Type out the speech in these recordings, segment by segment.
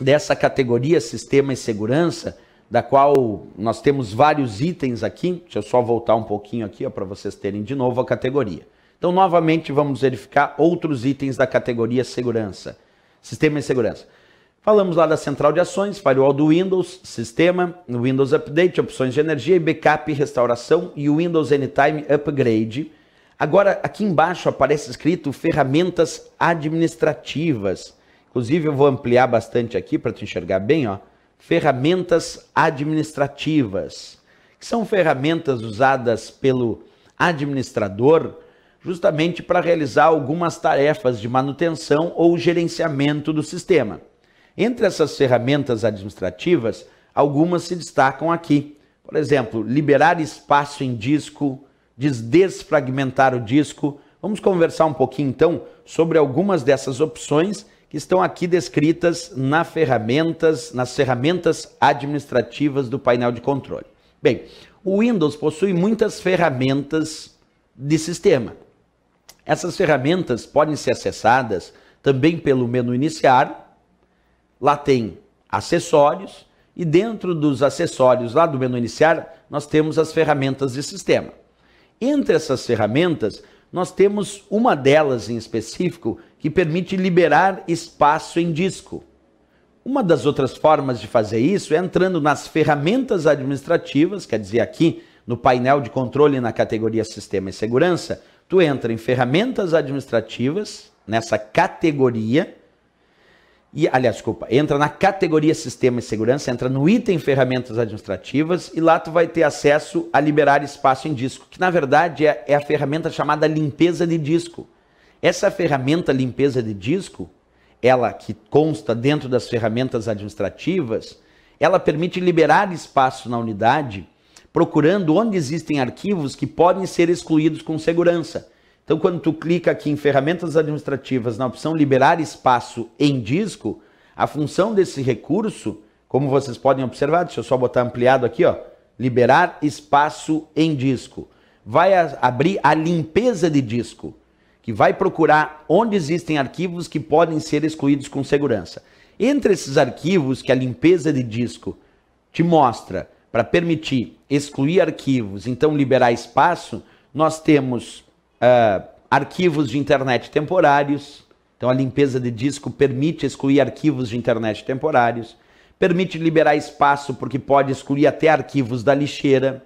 dessa categoria sistema e segurança, da qual nós temos vários itens aqui. Deixa eu só voltar um pouquinho aqui para vocês terem de novo a categoria. Então, novamente, vamos verificar outros itens da categoria segurança. Sistema e segurança. Falamos lá da central de ações, firewall do Windows, sistema, Windows Update, opções de energia e backup e restauração e o Windows Anytime Upgrade. Agora, aqui embaixo aparece escrito ferramentas administrativas. Inclusive, eu vou ampliar bastante aqui para tu enxergar bem, ó. Ferramentas administrativas, que são ferramentas usadas pelo administrador justamente para realizar algumas tarefas de manutenção ou gerenciamento do sistema. Entre essas ferramentas administrativas, algumas se destacam aqui. Por exemplo, liberar espaço em disco, desfragmentar o disco. Vamos conversar um pouquinho então sobre algumas dessas opções que estão aqui descritas na ferramentas, nas ferramentas administrativas do painel de controle. Bem, o Windows possui muitas ferramentas de sistema. Essas ferramentas podem ser acessadas também pelo menu iniciar. Lá tem acessórios e dentro dos acessórios lá do menu iniciar, nós temos as ferramentas de sistema. Entre essas ferramentas, nós temos uma delas em específico que permite liberar espaço em disco. Uma das outras formas de fazer isso é entrando nas ferramentas administrativas, quer dizer, aqui no painel de controle na categoria Sistema e Segurança, tu entra em ferramentas administrativas, nessa categoria, e, aliás, desculpa, entra na categoria Sistema e Segurança, entra no item Ferramentas Administrativas e lá tu vai ter acesso a liberar espaço em disco, que na verdade é, é a ferramenta chamada limpeza de disco. Essa ferramenta limpeza de disco, ela que consta dentro das ferramentas administrativas, ela permite liberar espaço na unidade, procurando onde existem arquivos que podem ser excluídos com segurança. Então, quando tu clica aqui em ferramentas administrativas na opção liberar espaço em disco, a função desse recurso, como vocês podem observar, deixa eu só botar ampliado aqui, ó, liberar espaço em disco, vai abrir a limpeza de disco que vai procurar onde existem arquivos que podem ser excluídos com segurança. Entre esses arquivos que a limpeza de disco te mostra para permitir excluir arquivos, então liberar espaço, nós temos uh, arquivos de internet temporários. Então a limpeza de disco permite excluir arquivos de internet temporários, permite liberar espaço porque pode excluir até arquivos da lixeira.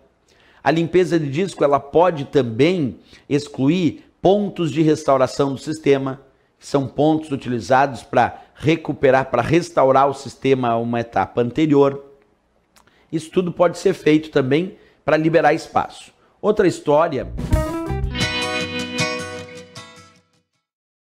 A limpeza de disco ela pode também excluir pontos de restauração do sistema, que são pontos utilizados para recuperar, para restaurar o sistema a uma etapa anterior. Isso tudo pode ser feito também para liberar espaço. Outra história.